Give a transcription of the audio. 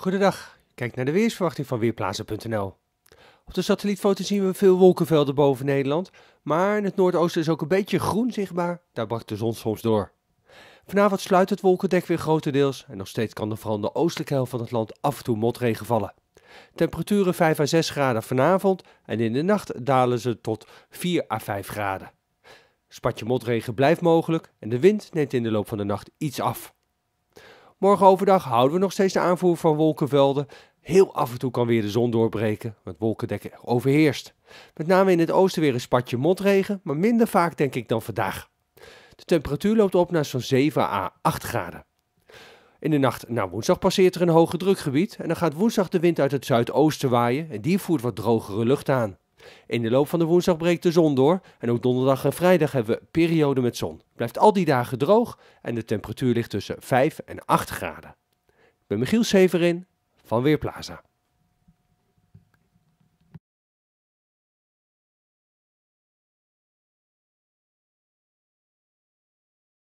Goedendag, kijk naar de weersverwachting van weerplaatsen.nl. Op de satellietfoto zien we veel wolkenvelden boven Nederland, maar in het noordoosten is ook een beetje groen zichtbaar, daar bracht de zon soms door. Vanavond sluit het wolkendek weer grotendeels en nog steeds kan er vooral de oostelijke helft van het land af en toe motregen vallen. Temperaturen 5 à 6 graden vanavond en in de nacht dalen ze tot 4 à 5 graden. Spatje motregen blijft mogelijk en de wind neemt in de loop van de nacht iets af. Morgen overdag houden we nog steeds de aanvoer van wolkenvelden. Heel af en toe kan weer de zon doorbreken, want wolkendekken overheerst. Met name in het oosten weer een spatje motregen, maar minder vaak denk ik dan vandaag. De temperatuur loopt op naar zo'n 7 à 8 graden. In de nacht na woensdag passeert er een hoge drukgebied en dan gaat woensdag de wind uit het zuidoosten waaien en die voert wat drogere lucht aan. In de loop van de woensdag breekt de zon door. En ook donderdag en vrijdag hebben we periode met zon. Het blijft al die dagen droog en de temperatuur ligt tussen 5 en 8 graden. Ik ben Michiel Severin van Weerplaza.